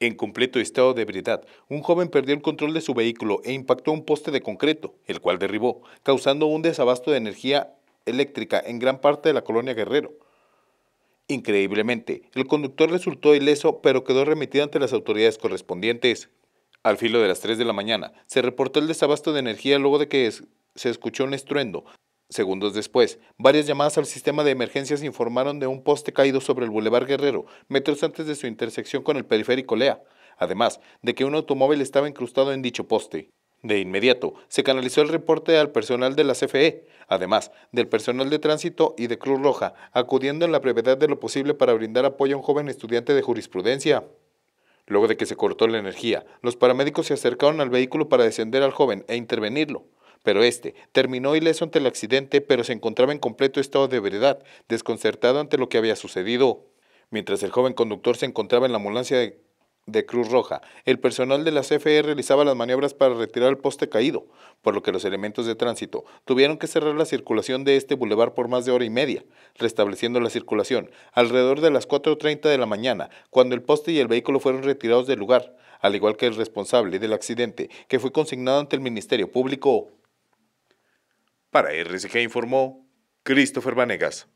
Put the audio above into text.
En completo estado de ebriedad, un joven perdió el control de su vehículo e impactó un poste de concreto, el cual derribó, causando un desabasto de energía eléctrica en gran parte de la colonia Guerrero. Increíblemente, el conductor resultó ileso, pero quedó remitido ante las autoridades correspondientes. Al filo de las 3 de la mañana, se reportó el desabasto de energía luego de que se escuchó un estruendo, Segundos después, varias llamadas al sistema de emergencias informaron de un poste caído sobre el Boulevard Guerrero, metros antes de su intersección con el periférico Lea, además de que un automóvil estaba incrustado en dicho poste. De inmediato, se canalizó el reporte al personal de la CFE, además del personal de tránsito y de Cruz Roja, acudiendo en la brevedad de lo posible para brindar apoyo a un joven estudiante de jurisprudencia. Luego de que se cortó la energía, los paramédicos se acercaron al vehículo para descender al joven e intervenirlo pero este terminó ileso ante el accidente, pero se encontraba en completo estado de veredad, desconcertado ante lo que había sucedido. Mientras el joven conductor se encontraba en la ambulancia de, Cruz Roja, el personal de la CFE realizaba las maniobras para retirar el poste caído, por lo que los elementos de tránsito tuvieron que cerrar la circulación de este bulevar por más de hora y media, restableciendo la circulación alrededor de las 4.30 de la mañana, cuando el poste y el vehículo fueron retirados del lugar, al igual que el responsable del accidente, que fue consignado ante el Ministerio Público. Para que informó Christopher Vanegas.